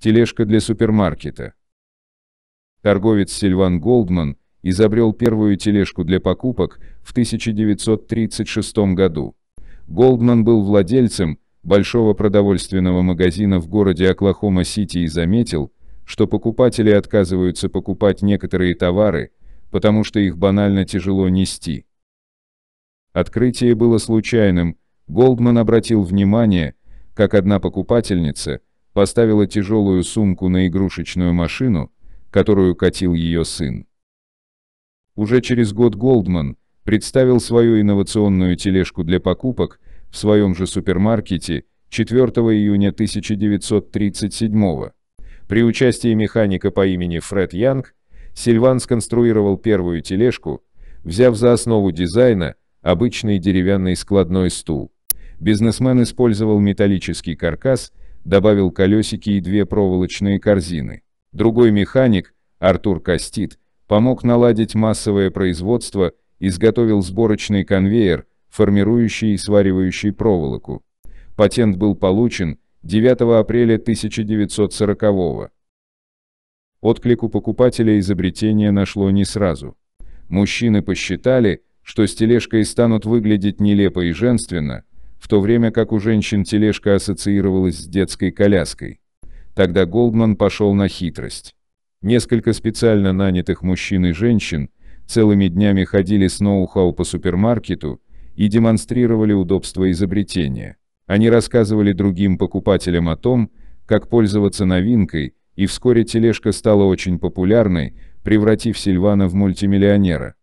Тележка для супермаркета. Торговец Сильван Голдман изобрел первую тележку для покупок в 1936 году. Голдман был владельцем большого продовольственного магазина в городе Оклахома-Сити и заметил, что покупатели отказываются покупать некоторые товары, потому что их банально тяжело нести. Открытие было случайным, Голдман обратил внимание, как одна покупательница – поставила тяжелую сумку на игрушечную машину, которую катил ее сын. Уже через год Голдман представил свою инновационную тележку для покупок в своем же супермаркете 4 июня 1937 При участии механика по имени Фред Янг, Сильван сконструировал первую тележку, взяв за основу дизайна обычный деревянный складной стул. Бизнесмен использовал металлический каркас – добавил колесики и две проволочные корзины. Другой механик, Артур Костит, помог наладить массовое производство, изготовил сборочный конвейер, формирующий и сваривающий проволоку. Патент был получен 9 апреля 1940 года. Отклик у покупателя изобретение нашло не сразу. Мужчины посчитали, что с тележкой станут выглядеть нелепо и женственно, в то время как у женщин тележка ассоциировалась с детской коляской. Тогда Голдман пошел на хитрость. Несколько специально нанятых мужчин и женщин целыми днями ходили с ноу-хау по супермаркету и демонстрировали удобство изобретения. Они рассказывали другим покупателям о том, как пользоваться новинкой, и вскоре тележка стала очень популярной, превратив Сильвана в мультимиллионера.